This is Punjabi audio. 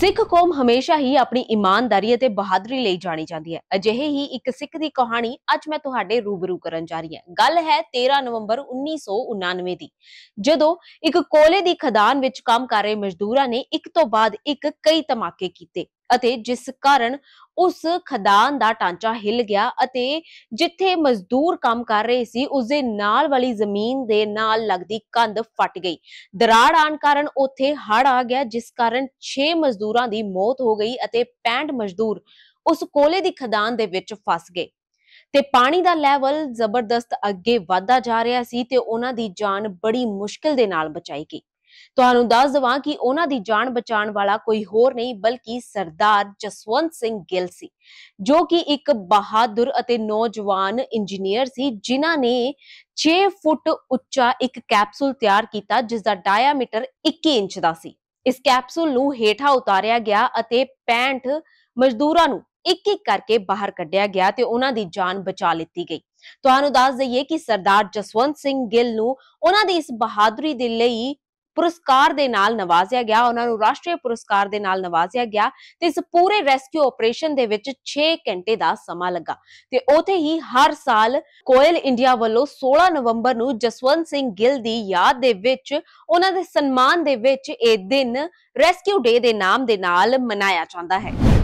ਸਿੱਖ ਕੌਮ ਹਮੇਸ਼ਾ ਹੀ ਆਪਣੀ ਇਮਾਨਦਾਰੀ ਅਤੇ ਬਹਾਦਰੀ ਲਈ ਜਾਣੀ ਜਾਂਦੀ ਹੈ ਅਜਿਹੇ ਹੀ ਇੱਕ ਸਿੱਖ ਦੀ ਕਹਾਣੀ ਅੱਜ ਮੈਂ ਤੁਹਾਡੇ ਰੂਬਰੂ ਕਰਨ ਜਾ ਰਹੀ ਹਾਂ ਗੱਲ ਹੈ 13 ਨਵੰਬਰ 1999 ਦੀ ਜਦੋਂ ਇੱਕ ਕੋਲੇ ਦੀ ਖਦਾਨ ਵਿੱਚ ਕੰਮ ਕਰ ਰਹੇ ਮਜ਼ਦੂਰਾਂ ਨੇ ਇੱਕ ਤੋਂ ਬਾਅਦ ਇੱਕ ਕਈ ਧਮਾਕੇ ਕੀਤੇ ਅਤੇ ਜਿਸ ਕਾਰਨ ਉਸ ਖਦਾਨ ਦਾ ਟਾਂਚਾ ਹਿੱਲ ਗਿਆ ਅਤੇ ਜਿੱਥੇ ਮਜ਼ਦੂਰ ਕੰਮ ਕਰ ਰਹੇ ਸੀ ਉਸ ਦੇ ਨਾਲ ਵਾਲੀ ਜ਼ਮੀਨ ਦੇ ਨਾਲ ਲੱਗਦੀ ਕੰਧ ਫਟ ਗਈ ਦਰਾੜ ਆਣ ਕਾਰਨ ਉੱਥੇ ਹੜ ਆ ਗਿਆ ਜਿਸ ਕਾਰਨ 6 ਮਜ਼ਦੂਰਾਂ ਦੀ ਮੌਤ ਹੋ ਗਈ ਅਤੇ 65 ਮਜ਼ਦੂਰ ਉਸ ਕੋਲੇ ਦੀ ਖਦਾਨ ਦੇ ਵਿੱਚ ਫਸ ਗਏ ਤੇ ਪਾਣੀ ਦਾ ਲੈਵਲ ਜ਼ਬਰਦਸਤ ਅੱਗੇ ਵਧਦਾ ਜਾ ਰਿਹਾ ਸੀ ਤੇ ਉਹਨਾਂ ਦੀ ਜਾਨ ਬੜੀ ਮੁਸ਼ਕਲ ਦੇ ਨਾਲ ਬਚਾਈ ਗਈ ਤੁਹਾਨੂੰ ਦੱਸ ਦਵਾਂ ਕਿ ਉਹਨਾਂ ਦੀ ਜਾਨ ਬਚਾਉਣ ਵਾਲਾ ਕੋਈ ਹੋਰ ਨਹੀਂ ਬਲਕਿ ਸਰਦਾਰ ਜਸਵੰਤ ਸਿੰਘ ਗਿੱਲ ਸੀ ਜੋ ਕਿ ਇੱਕ ਬਹਾਦਰ ਅਤੇ ਨੌਜਵਾਨ ਇੰਜੀਨੀਅਰ ਸੀ ਜਿਨ੍ਹਾਂ ਨੇ 6 ਫੁੱਟ ਉੱਚਾ ਇੱਕ ਕੈਪਸੂਲ ਤਿਆਰ ਕੀਤਾ ਜਿਸ ਦਾ ਡਾਇਆਮੀਟਰ 1 ਇੰਚ ਦਾ ਸੀ ਇਸ ਕੈਪਸੂਲ ਨੂੰ ਹੇਠਾਂ ਉਤਾਰਿਆ ਗਿਆ ਅਤੇ 65 ਮਜ਼ਦੂਰਾਂ ਨੂੰ ਇੱਕ ਇੱਕ ਕਰਕੇ ਬਾਹਰ ਕੱਢਿਆ ਗਿਆ ਤੇ ਉਹਨਾਂ ਦੀ ਜਾਨ ਬਚਾ ਲਿੱਤੀ ਗਈ ਤੁਹਾਨੂੰ ਦੱਸ ਦਈਏ ਕਿ ਸਰਦਾਰ ਜਸਵੰਤ ਸਿੰਘ ਗਿੱਲ ਨੂੰ ਉਹਨਾਂ ਦੀ ਇਸ ਬਹਾਦਰੀ ਦੇ ਲਈ ਪੁਰਸਕਾਰ ਦੇ ਨਾਲ ਨਵਾਜ਼ਿਆ ਗਿਆ ਉਹਨਾਂ ਨੂੰ ਰਾਸ਼ਟਰੀ ਪੁਰਸਕਾਰ ਦੇ ਨਾਲ ਨਵਾਜ਼ਿਆ ਗਿਆ ਤੇ ਇਸ ਪੂਰੇ ਰੈਸਕਿਊ ਆਪਰੇਸ਼ਨ ਦੇ ਵਿੱਚ 6 ਘੰਟੇ ਦਾ ਸਮਾਂ ਲੱਗਾ ਤੇ ਉਥੇ ਹੀ ਹਰ ਸਾਲ ਕੋਇਲ ਇੰਡੀਆ ਵੱਲੋਂ 16 ਨਵੰਬਰ ਨੂੰ ਜਸਵੰਤ ਸਿੰਘ ਗਿੱਲ ਦੀ ਯਾਦ ਦੇ ਵਿੱਚ ਉਹਨਾਂ ਦੇ ਸਨਮਾਨ ਦੇ ਵਿੱਚ ਇਹ ਦਿਨ ਰੈਸਕਿਊ ਡੇ ਦੇ ਨਾਮ ਦੇ ਨਾਲ ਮਨਾਇਆ ਜਾਂਦਾ ਹੈ